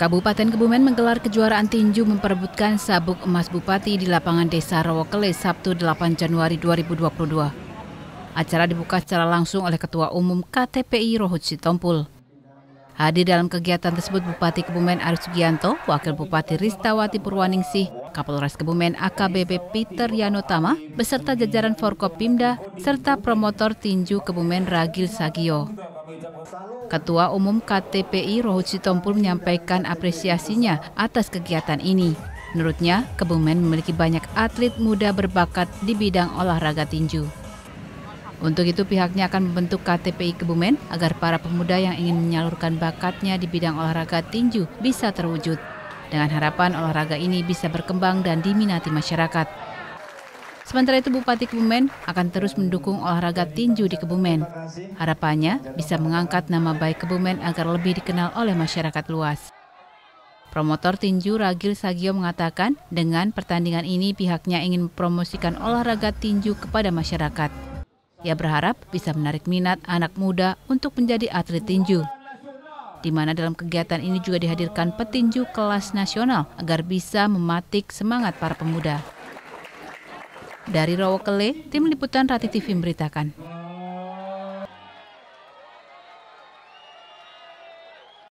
Kabupaten Kebumen menggelar kejuaraan tinju memperebutkan sabuk emas bupati di lapangan Desa Rawakele Sabtu 8 Januari 2022. Acara dibuka secara langsung oleh Ketua Umum KTPI Rohut Sitompul. Hadir dalam kegiatan tersebut Bupati Kebumen Arif Sugianto, Wakil Bupati Ristawati Purwaningsih, Kapolres Kebumen AKBP Peter Yanotama, beserta jajaran Forkopimda, serta promotor tinju Kebumen Ragil Sagio. Ketua Umum KTPI Rohut Sitompul menyampaikan apresiasinya atas kegiatan ini. Menurutnya, Kebumen memiliki banyak atlet muda berbakat di bidang olahraga tinju. Untuk itu pihaknya akan membentuk KTPI Kebumen agar para pemuda yang ingin menyalurkan bakatnya di bidang olahraga tinju bisa terwujud. Dengan harapan olahraga ini bisa berkembang dan diminati masyarakat. Sementara itu Bupati Kebumen akan terus mendukung olahraga tinju di Kebumen. Harapannya bisa mengangkat nama baik Kebumen agar lebih dikenal oleh masyarakat luas. Promotor tinju Ragil Sagio mengatakan, dengan pertandingan ini pihaknya ingin mempromosikan olahraga tinju kepada masyarakat. Ia berharap bisa menarik minat anak muda untuk menjadi atlet tinju. Di mana dalam kegiatan ini juga dihadirkan petinju kelas nasional agar bisa mematik semangat para pemuda. Dari Rowokele, Tim Liputan Rati TV memberitakan.